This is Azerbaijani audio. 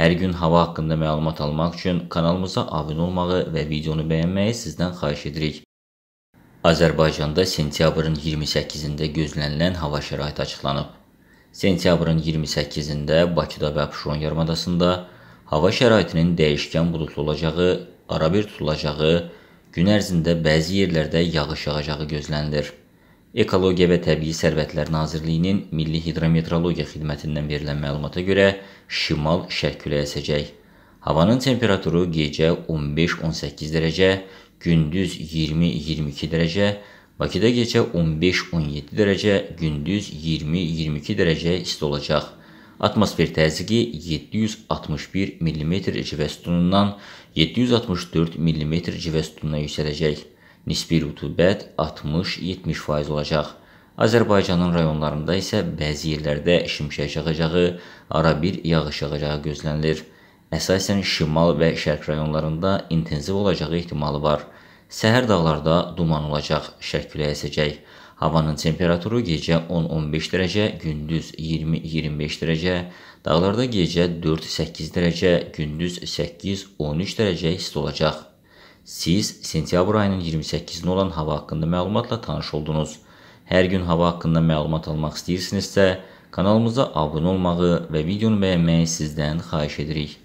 Hər gün hava haqqında məlumat almaq üçün kanalımıza abunə olmağı və videonu bəyənməyi sizdən xahiş edirik. Azərbaycanda sentyabrın 28-də gözlənilən hava şəraiti açıqlanıb. Sentyabrın 28-də Bakıda və Abşeron yarımadasında hava şəraitinin dəyişkən buludlu olacağı, arabir tutulacağı, gün ərzində bəzi yerlərdə yağış yağacağı gözlənilir. Ekologiya və Təbii Sərvətlər Nazirliyinin Milli Hidrometrologiya xidmətindən verilən məlumata görə şimal şərq küləyi əsəcək. Havanın temperaturu gecə 15-18 dərəcə, gündüz 20-22 dərəcə, Bakıda gecə 15-17 dərəcə, gündüz 20-22 dərəcə isti olacaq. Atmosfer təzyiqi 761 mm civə sütunundan 764 mm civə sütununa yüksələcək nisbi rütubət 60-70% olacaq. Azərbaycanın rayonlarında isə bəzi yerlərdə şimşək çaxacağı, ara bir yağış yağacağı gözlənilir. Əsasən şimal və şərq rayonlarında intensiv olacağı ehtimalı var. Səhər dağlarda duman olacaq, şərq küləyə əsəcək. Havanın temperaturu gecə 10-15 dərəcə, gündüz 20-25 dərəcə, dağlarda gecə 4-8 dərəcə, gündüz 8-13 dərəcə isti olacaq. Siz sentyabr ayının 28-nə olan hava haqqında məlumatla tanış oldunuz. Hər gün hava haqqında məlumat almaq istəyirsinizsə, kanalımıza abunə olmağı və videonu bəyənməyi sizdən xahiş edirik.